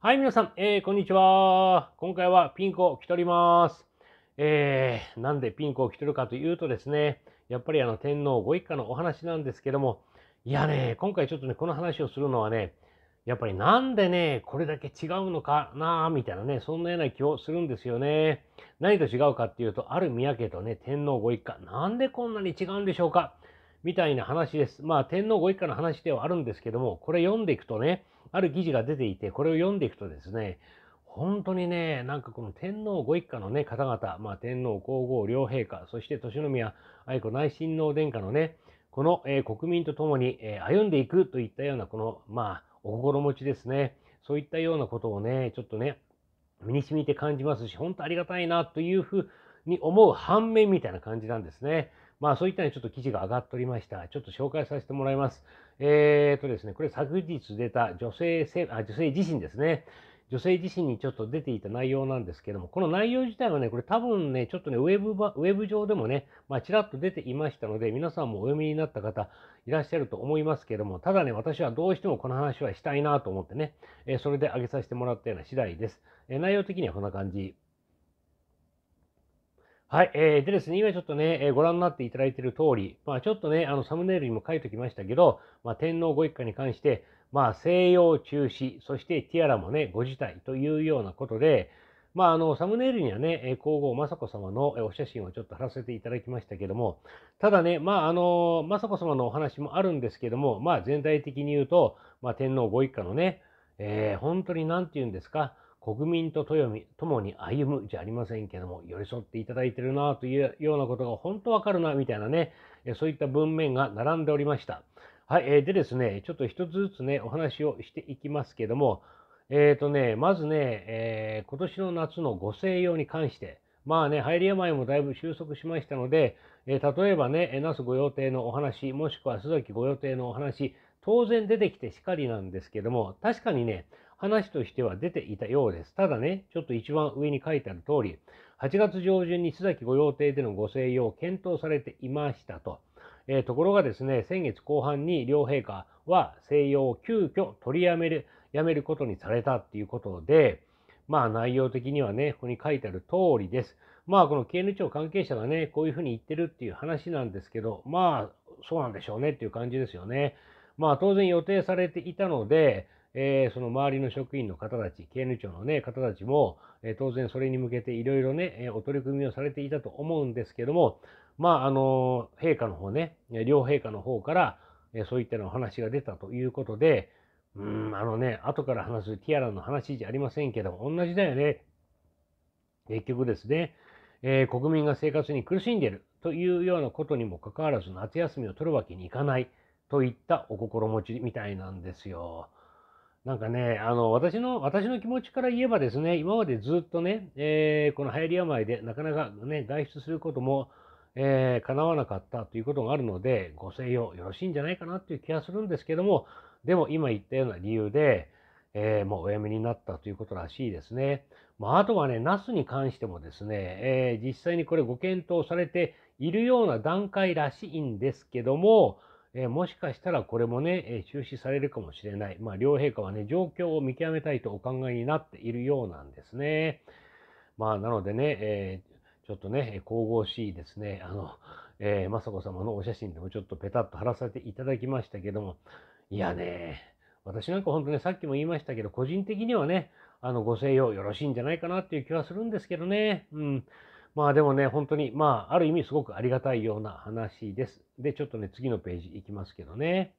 はい、皆さん、えー、こんにちは。今回はピンクを着ております。えー、なんでピンクを着てるかというとですね、やっぱりあの天皇ご一家のお話なんですけども、いやね、今回ちょっとね、この話をするのはね、やっぱりなんでね、これだけ違うのかなみたいなね、そんなような気をするんですよね。何と違うかっていうと、ある宮家とね、天皇ご一家、なんでこんなに違うんでしょうかみたいな話です。まあ、天皇ご一家の話ではあるんですけども、これ読んでいくとね、ある記事が出ていて、これを読んでいくとですね、本当にね、なんかこの天皇ご一家のね、方々、まあ、天皇皇后両陛下、そして年宮愛子内親王殿下のね、この、えー、国民と共に、えー、歩んでいくといったような、この、まあ、お心持ちですね。そういったようなことをね、ちょっとね、身に染みて感じますし、本当ありがたいなというふうに思う反面みたいな感じなんですね。まあそういったね、ちょっと記事が上がっておりました。ちょっと紹介させてもらいます。えー、とですね、これ昨日出た女性せあ女性自身ですね。女性自身にちょっと出ていた内容なんですけども、この内容自体はね、これ多分ね、ちょっとね、ウェブばウェブ上でもね、まあ、ちらっと出ていましたので、皆さんもお読みになった方いらっしゃると思いますけども、ただね、私はどうしてもこの話はしたいなと思ってね、えー、それで上げさせてもらったような次第です。えー、内容的にはこんな感じ。はい、えー、でですね、今ちょっとね、えー、ご覧になっていただいている通り、まあ、ちょっとね、あのサムネイルにも書いておきましたけど、まあ、天皇ご一家に関して、まあ、西洋中止、そしてティアラもね、ご辞退というようなことで、まあ、あのサムネイルにはね、皇后雅子様のお写真をちょっと貼らせていただきましたけども、ただね、まあ、あの雅子様のお話もあるんですけども、まあ、全体的に言うと、まあ、天皇ご一家のね、えー、本当に何て言うんですか、国民と豊共に歩むじゃありませんけども、寄り添っていただいてるなというようなことが本当わかるなみたいなね、そういった文面が並んでおりました。はい、えー、でですね、ちょっと一つずつね、お話をしていきますけども、えっ、ー、とね、まずね、えー、今年の夏のご静養に関して、まあね、入り病もだいぶ収束しましたので、えー、例えばね、那須ご予定のお話、もしくは須崎御用邸のお話、当然出てきてしかりなんですけども、確かにね、話としては出ていたようです。ただね、ちょっと一番上に書いてある通り、8月上旬に須崎御用邸でのご静養を検討されていましたと。えー、ところがですね、先月後半に両陛下は静養を急遽取りやめる、やめることにされたっていうことで、まあ内容的にはね、ここに書いてある通りです。まあこの刑務庁関係者がね、こういうふうに言ってるっていう話なんですけど、まあそうなんでしょうねっていう感じですよね。まあ、当然予定されていたので、えー、その周りの職員の方たち、刑務庁の、ね、方たちも、えー、当然それに向けていろいろね、えー、お取り組みをされていたと思うんですけども、まあ、あのー、陛下の方ね、両陛下の方から、えそういったお話が出たということで、うん、あのね、後から話すティアラの話じゃありませんけど、同じだよね。結局ですね、え国民が生活に苦しんでいるというようなことにもかかわらず、夏休みを取るわけにいかない。といったお心持ちみたいなんですよ。なんかね、あの、私の、私の気持ちから言えばですね、今までずっとね、えー、この流行り病でなかなかね、外出することも、えー、叶わなかったということがあるので、ご静養よろしいんじゃないかなという気がするんですけども、でも今言ったような理由で、えー、もうおやめになったということらしいですね。まあ、あとはね、ナスに関してもですね、えー、実際にこれご検討されているような段階らしいんですけども、えー、もしかしたらこれもね、え中止されるかもしれない。まあ、両陛下はね、状況を見極めたいとお考えになっているようなんですね。まあ、なのでね、えー、ちょっとね、神々しいですね、あの、えー、雅子様のお写真でもちょっとペタッと貼らせていただきましたけども、いやね、私なんか本当ね、さっきも言いましたけど、個人的にはね、あの、ご静養よろしいんじゃないかなっていう気はするんですけどね。うん。まあでもね、本当に、まあ、ある意味すごくありがたいような話です。で、ちょっとね、次のページいきますけどね。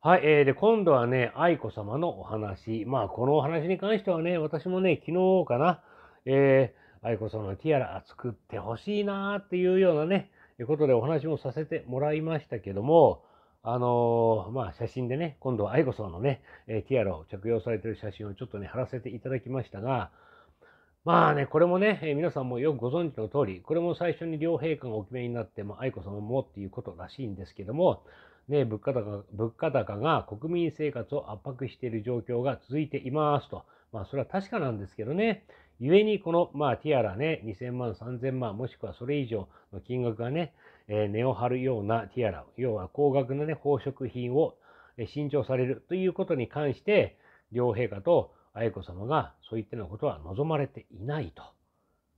はい、えー、で、今度はね、愛子様のお話。まあ、このお話に関してはね、私もね、昨日かな、えー、愛子様のティアラ作ってほしいなーっていうようなね、ことでお話もさせてもらいましたけども、あのー、まあ、写真でね、今度は愛子様のね、えティアラを着用されてる写真をちょっとね、貼らせていただきましたが、まあね、これもね、えー、皆さんもよくご存知の通り、これも最初に両陛下がお決めになって、まあ、愛子さまもっていうことらしいんですけども、ね、物価高物価高が国民生活を圧迫している状況が続いていますと、まあ、それは確かなんですけどね、故にこの、まあ、ティアラね、2000万、3000万、もしくはそれ以上の金額がね、えー、値を張るようなティアラ、要は高額な、ね、宝飾品を新調されるということに関して、両陛下と愛子様がそういったようなことは望まれていないと。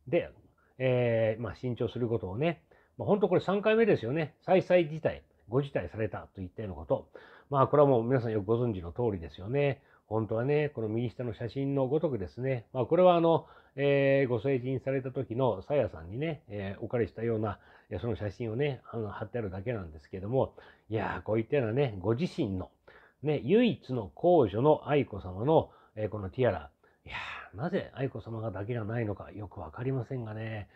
で、えー、まあ、新調することをね、まあ、本当これ3回目ですよね。再々自体、ご辞退されたといったようなこと。まあ、これはもう皆さんよくご存知の通りですよね。本当はね、この右下の写真のごとくですね、まあ、これはあの、えー、ご成人された時のさやさんにね、えー、お借りしたような、その写真をね、あの貼ってあるだけなんですけども、いやー、こういったようなね、ご自身の、ね、唯一の公女の愛子様の、えこのティアラ。いやなぜ愛子様がだけがないのかよく分かりませんがね。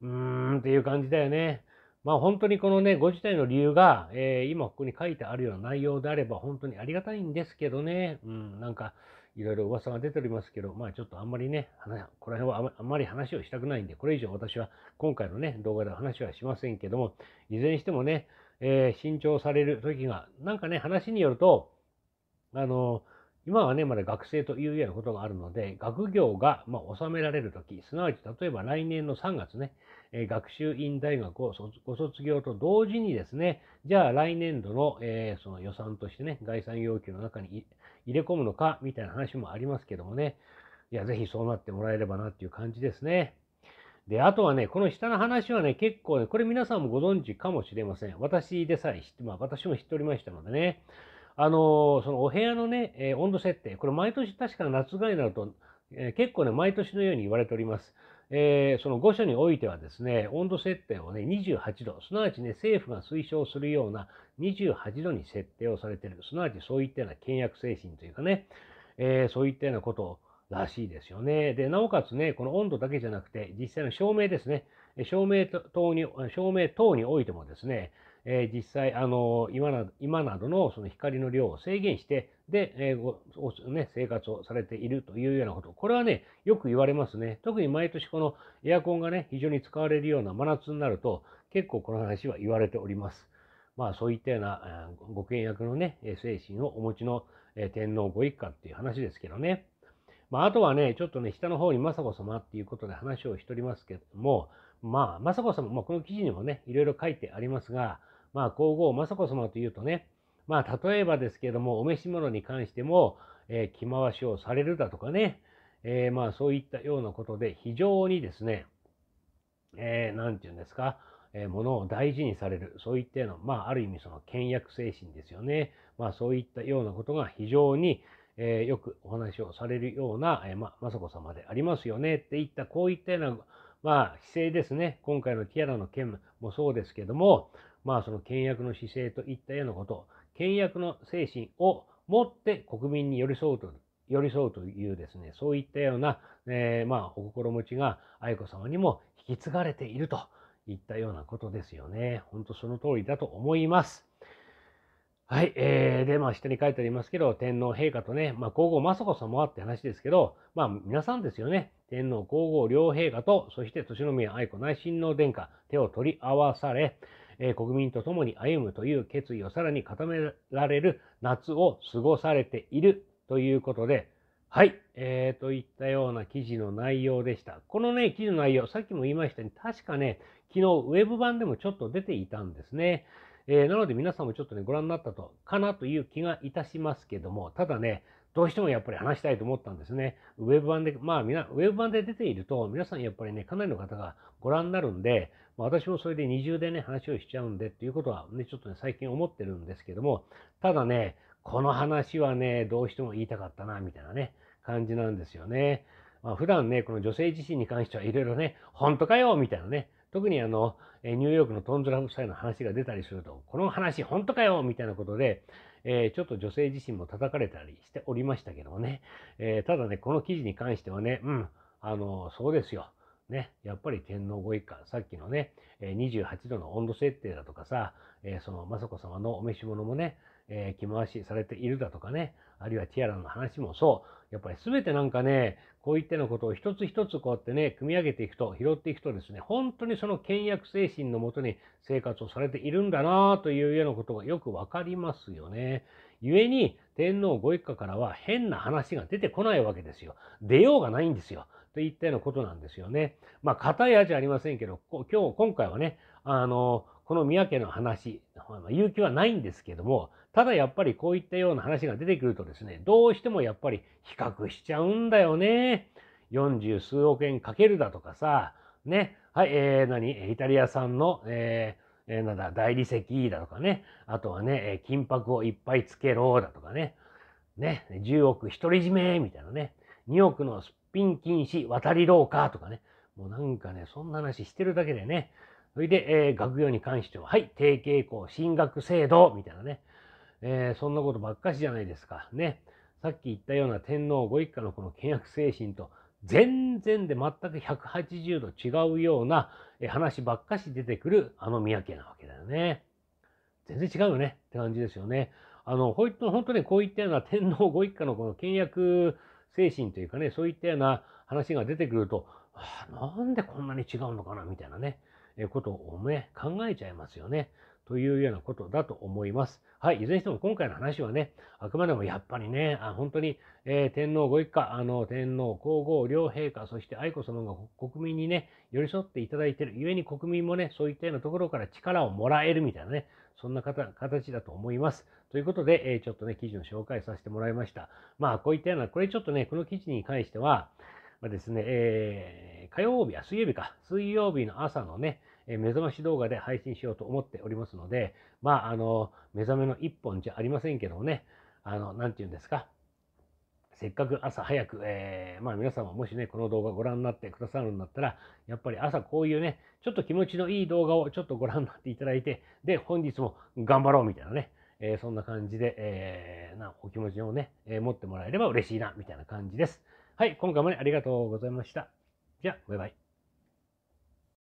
うーんっていう感じだよね。まあ本当にこのね、ご自体の理由が、えー、今ここに書いてあるような内容であれば本当にありがたいんですけどね。うん、なんかいろいろ噂が出ておりますけど、まあちょっとあんまりね、この辺はあんまり話をしたくないんで、これ以上私は今回のね、動画では話はしませんけども、いずれにしてもね、えー、新調される時が、なんかね、話によると、あのー今はね、まだ学生というようなことがあるので、学業が、ま収められるとき、すなわち例えば来年の3月ね、え学習院大学をご卒業と同時にですね、じゃあ来年度の,、えその予算としてね、概算要求の中に入れ込むのかみたいな話もありますけどもね、いや、ぜひそうなってもらえればなっていう感じですね。で、あとはね、この下の話はね、結構ね、これ皆さんもご存知かもしれません。私でさえ知って、まあ私も知っておりましたのでね。あのそのお部屋のね、え温度設定、これ毎年確か夏ぐらいになると、え結構ね、毎年のように言われております。えー、その御所においてはですね、温度設定をね、28度、すなわちね、政府が推奨するような28度に設定をされている、すなわちそういったような倹約精神というかね、えー、そういったようなことらしいですよね。で、なおかつね、この温度だけじゃなくて、実際の照明ですね、照明等に照明等においてもですね、えー、実際、あの今な今などのその光の量を制限して、で、えーね、生活をされているというようなこと。これはね、よく言われますね。特に毎年このエアコンがね、非常に使われるような真夏になると、結構この話は言われております。まあそういったようなご契約のね、精神をお持ちの天皇ご一家っていう話ですけどね。まあ、あとはね、ちょっとね、下の方に雅子様っていうことで話をしておりますけども、まあ、雅子様、まあ、この記事にもね、いろいろ書いてありますが、まあ、皇后雅子様というとね、まあ、例えばですけども、お召し物に関しても、えー、着回しをされるだとかね、えー、まあ、そういったようなことで、非常にですね、えー、なんていうんですか、えー、ものを大事にされる、そういったような、まあ、ある意味その倹約精神ですよね。まあ、そういったようなことが非常に、えー、よくお話をされるような、えー、ま、雅子様でありますよね、っていった、こういったような、まあ、姿勢ですね。今回のティアラの件もそうですけども、まあその倹約の姿勢といったようなこと倹約の精神を持って国民に寄り添うと寄り添うというですねそういったような、えー、まあお心持ちが愛子さまにも引き継がれているといったようなことですよね。本当その通りだと思います。はい。えー、で、まあ、下に書いてありますけど、天皇陛下とね、まあ、皇后雅子様はって話ですけど、まあ、皆さんですよね。天皇皇后両陛下と、そして、年宮愛子内親王殿下、手を取り合わされ、え国民と共に歩むという決意をさらに固められる夏を過ごされているということで、はい、えー、といったような記事の内容でした。このね、記事の内容、さっきも言いましたように、確かね、昨日ウェブ版でもちょっと出ていたんですね。えー、なので皆さんもちょっとね、ご覧になったと、かなという気がいたしますけども、ただね、どうしてもやっぱり話したいと思ったんですね。ウェブ版で、まあみな、ウェブ版で出ていると、皆さんやっぱりね、かなりの方がご覧になるんで、まあ、私もそれで二重でね、話をしちゃうんでっていうことはね、ちょっとね、最近思ってるんですけども、ただね、この話はね、どうしても言いたかったな、みたいなね、感じなんですよね。まあ、普段ね、この女性自身に関してはいろいろね、本当かよみたいなね、特にあの、ニューヨークのトンズラ夫妻の話が出たりすると、この話本当かよみたいなことで、えー、ちょっと女性自身も叩かれたりしておりましたけどもね、えー、ただね、この記事に関してはね、うん、あの、そうですよ。ね、やっぱり天皇ご一家、さっきのね、28度の温度設定だとかさ、えー、その雅子さまのお召し物もね、えー、着回しされているだとかね、あるいはティアラの話もそう。やっぱり全てなんかね、こういったようなことを一つ一つこうやってね、組み上げていくと、拾っていくとですね、本当にその倹約精神のもとに生活をされているんだなというようなことがよくわかりますよね。故に、天皇ご一家からは変な話が出てこないわけですよ。出ようがないんですよ。といったようなことなんですよね。まあ、硬い味ありませんけど、今日、今回はね、あの、この宮家の話、勇気はないんですけども、ただやっぱりこういったような話が出てくるとですね、どうしてもやっぱり比較しちゃうんだよね。40数億円かけるだとかさ、ね、はい、えー、何、イタリア産の、えー、えー、なんだ、大理石だとかね、あとはね、えー、金箔をいっぱいつけろだとかね、ね、10億独り占めみたいなね、2億のすっぴん禁止渡り廊下とかね、もうなんかね、そんな話してるだけでね、それで、えー、学業に関しては、はい、定型校進学制度みたいなね、えー、そんなことばっかしじゃないですか。ね。さっき言ったような天皇ご一家のこの倹約精神と、全然で全く180度違うような話ばっかし出てくるあの宮家なわけだよね。全然違うよねって感じですよね。あの、本当ね、こういったような天皇ご一家のこの倹約精神というかね、そういったような話が出てくると、はあ、なんでこんなに違うのかなみたいなね、えことをね、考えちゃいますよね。というようなことだと思います。はい、いずれにしても今回の話はね、あくまでもやっぱりね、あ本当に、えー、天皇ご一家、あの天皇皇后両陛下、そして愛子様が国民にね、寄り添っていただいている、ゆえに国民もね、そういったようなところから力をもらえるみたいなね、そんな形だと思います。ということで、えー、ちょっとね、記事の紹介させてもらいました。まあ、こういったような、これちょっとね、この記事に関しては、まあ、ですね、えー、火曜日、あ、水曜日か、水曜日の朝のね、え目覚まし動画で配信しようと思っておりますので、まあ、あの、目覚めの一本じゃありませんけどもね、あの、なんて言うんですか、せっかく朝早く、えー、まあ皆様もしね、この動画ご覧になってくださるんだったら、やっぱり朝こういうね、ちょっと気持ちのいい動画をちょっとご覧になっていただいて、で、本日も頑張ろうみたいなね、えー、そんな感じで、えー、なお気持ちをね、え持ってもらえれば嬉しいな、みたいな感じです。はい、今回もね、ありがとうございました。じゃあ、バイバイ。